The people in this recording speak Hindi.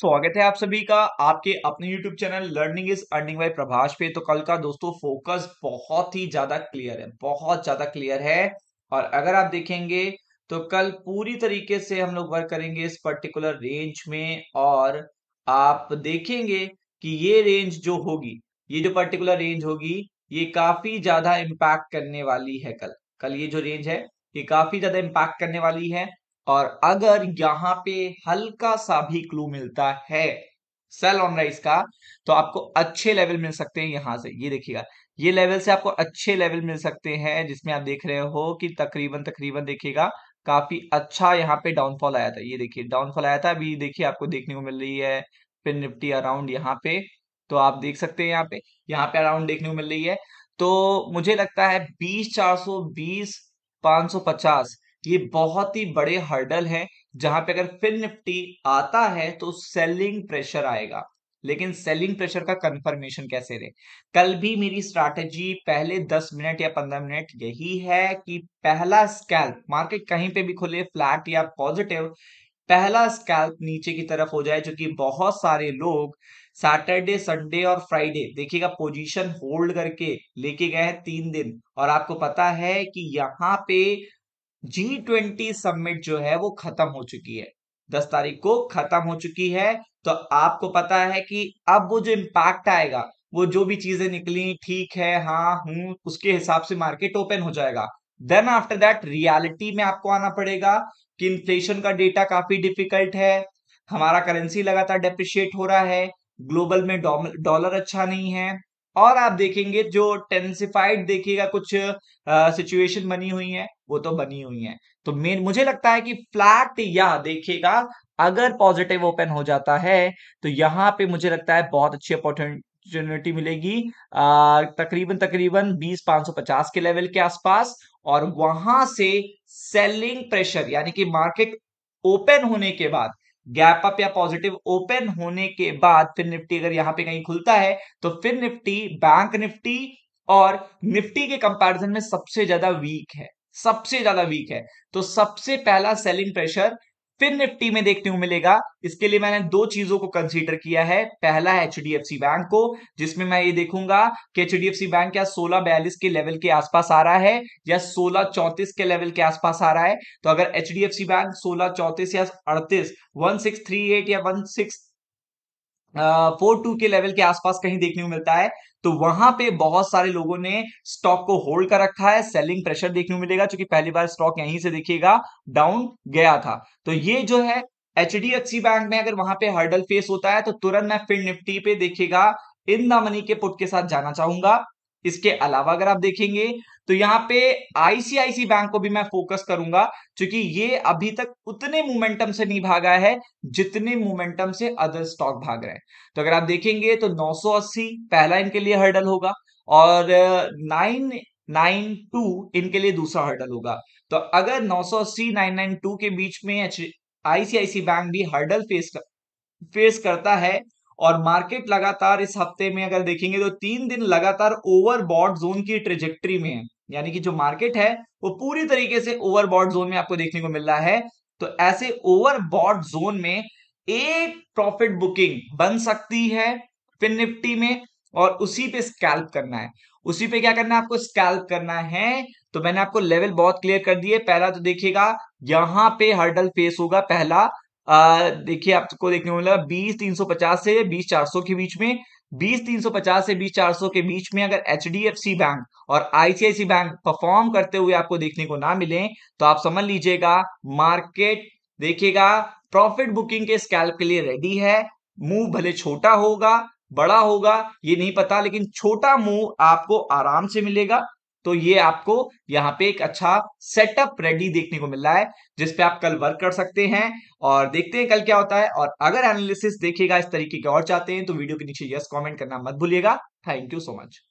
स्वागत है आप सभी का आपके अपने YouTube channel learning is earning by Prabhash पे तो कल का दोस्तों फोकस बहुत ही ज्यादा क्लियर है बहुत ज्यादा क्लियर है और अगर आप देखेंगे तो कल पूरी तरीके से हम लोग वर्क करेंगे इस पर्टिकुलर रेंज में और आप देखेंगे कि ये रेंज जो होगी ये जो पर्टिकुलर रेंज होगी ये काफी ज्यादा इम्पैक्ट करने वाली है कल कल ये जो रेंज है ये काफी ज्यादा इम्पैक्ट करने वाली है और अगर यहाँ पे हल्का सा भी क्लू मिलता है सेल ऑन राइस का तो आपको अच्छे लेवल मिल सकते हैं यहां से ये देखिएगा ये लेवल से आपको अच्छे लेवल मिल सकते हैं जिसमें आप देख रहे हो कि तकरीबन तकरीबन देखिएगा काफी अच्छा यहाँ पे डाउनफॉल आया था ये देखिए डाउनफॉल आया था अभी देखिए आपको देखने को मिल रही है पिन निफ्टी अराउंड यहाँ पे तो आप देख सकते हैं यहाँ पे यहाँ पे अराउंड देखने को मिल रही है तो मुझे लगता है बीस चार सौ बीस पांच सौ पचास ये बहुत ही बड़े हर्डल है जहां पे अगर फिन निफ्टी आता है तो सेलिंग प्रेशर आएगा लेकिन सेलिंग प्रेशर का कंफर्मेशन कैसे दे कल भी मेरी स्ट्रैटेजी पहले 10 मिनट या 15 मिनट यही है कि पहला स्कैल्प मार्केट कहीं पे भी खुले फ्लैट या पॉजिटिव पहला स्कैल्प नीचे की तरफ हो जाए जो कि बहुत सारे लोग सैटरडे संडे और फ्राइडे देखिएगा पोजीशन होल्ड करके लेके गए हैं तीन दिन और आपको पता है कि यहाँ पे जी ट्वेंटी सबमिट जो है वो खत्म हो चुकी है दस तारीख को खत्म हो चुकी है तो आपको पता है कि अब वो जो इम्पैक्ट आएगा वो जो भी चीजें निकली ठीक है हाँ हूं उसके हिसाब से मार्केट ओपन हो जाएगा देन आफ्टर दैट रियलिटी में आपको आना पड़ेगा कि इन्फ्लेशन का डेटा काफी डिफिकल्ट है हमारा करेंसी लगातार डेप्रिशिएट हो रहा है ग्लोबल में डॉलर अच्छा नहीं है और आप देखेंगे जो टेंसिफाइड देखिएगा कुछ सिचुएशन बनी हुई है वो तो बनी हुई है तो मेन मुझे लगता है कि फ्लैट या देखिएगा अगर पॉजिटिव ओपन हो जाता है तो यहां पे मुझे लगता है बहुत अच्छी अपॉर्चुनिटी मिलेगी आ, तकरीबन तकरीबन सौ पचास के लेवल के आसपास और वहां से सेलिंग प्रेशर यानी कि मार्केट ओपन होने के बाद गैप अप या पॉजिटिव ओपन होने के बाद फिर निफ्टी अगर यहां पे कहीं खुलता है तो फिर निफ्टी बैंक निफ्टी और निफ्टी के कंपैरिजन में सबसे ज्यादा वीक है सबसे ज्यादा वीक है तो सबसे पहला सेलिंग प्रेशर फिर निफ्टी में देखने को मिलेगा इसके लिए मैंने दो चीजों को कंसीडर किया है पहला है एच बैंक को जिसमें मैं ये देखूंगा कि एच बैंक क्या सोलह बयालीस के लेवल के आसपास आ रहा है या सोलह चौंतीस के लेवल के आसपास आ रहा है तो अगर एच बैंक सोलह चौंतीस या अड़तीस वन सिक्स थ्री एट या वन सिक्स फोर टू के लेवल के आसपास कहीं देखने को मिलता है तो वहां पे बहुत सारे लोगों ने स्टॉक को होल्ड कर रखा है सेलिंग प्रेशर देखने को मिलेगा क्योंकि पहली बार स्टॉक यहीं से देखिएगा डाउन गया था तो ये जो है H D F C bank में अगर वहां पे हर्डल फेस होता है तो तुरंत मैं फिर निफ्टी पे देखिएगा इन द मनी के पुट के साथ जाना चाहूंगा इसके अलावा अगर आप देखेंगे तो यहाँ पे आईसीआईसी बैंक को भी मैं फोकस करूंगा क्योंकि ये अभी तक उतने मोमेंटम से नहीं भागा है जितने मोमेंटम से अदर स्टॉक भाग रहे हैं तो अगर आप देखेंगे तो 980 पहला इनके लिए हर्डल होगा और 992 इनके लिए दूसरा हर्डल होगा तो अगर 980 992 के बीच में आईसीआईसी बैंक भी हर्डल फेस कर, फेस करता है और मार्केट लगातार इस हफ्ते में अगर देखेंगे तो तीन दिन लगातार ओवरबॉट जोन की ट्रेजेक्ट्री में है यानी कि जो मार्केट है वो पूरी तरीके से ओवरबॉट जोन में आपको देखने को मिल रहा है तो ऐसे ओवरबॉट जोन में एक प्रॉफिट बुकिंग बन सकती है फिन निफ्टी में और उसी पे स्कैल्प करना है उसी पे क्या करना है आपको स्कैल्प करना है तो मैंने आपको लेवल बहुत क्लियर कर दिए पहला तो देखिएगा यहां पे हर्डल फेस होगा पहला देखिए आपको देखने को मिला बीस तीन सौ पचास से बीस चार सौ के बीच में बीस तीन सौ पचास से बीस चार सौ के बीच में अगर H D F C bank और आईसीआईसी बैंक परफॉर्म करते हुए आपको देखने को ना मिले तो आप समझ लीजिएगा मार्केट देखिएगा प्रॉफिट बुकिंग के स्कैल्प के लिए रेडी है मूव भले छोटा होगा बड़ा होगा ये नहीं पता लेकिन छोटा मूव आपको आराम से मिलेगा तो ये आपको यहाँ पे एक अच्छा सेटअप रेडी देखने को मिल रहा है जिसपे आप कल वर्क कर सकते हैं और देखते हैं कल क्या होता है और अगर एनालिसिस देखिएगा इस तरीके के और चाहते हैं तो वीडियो के नीचे यस कमेंट करना मत भूलिएगा थैंक यू सो मच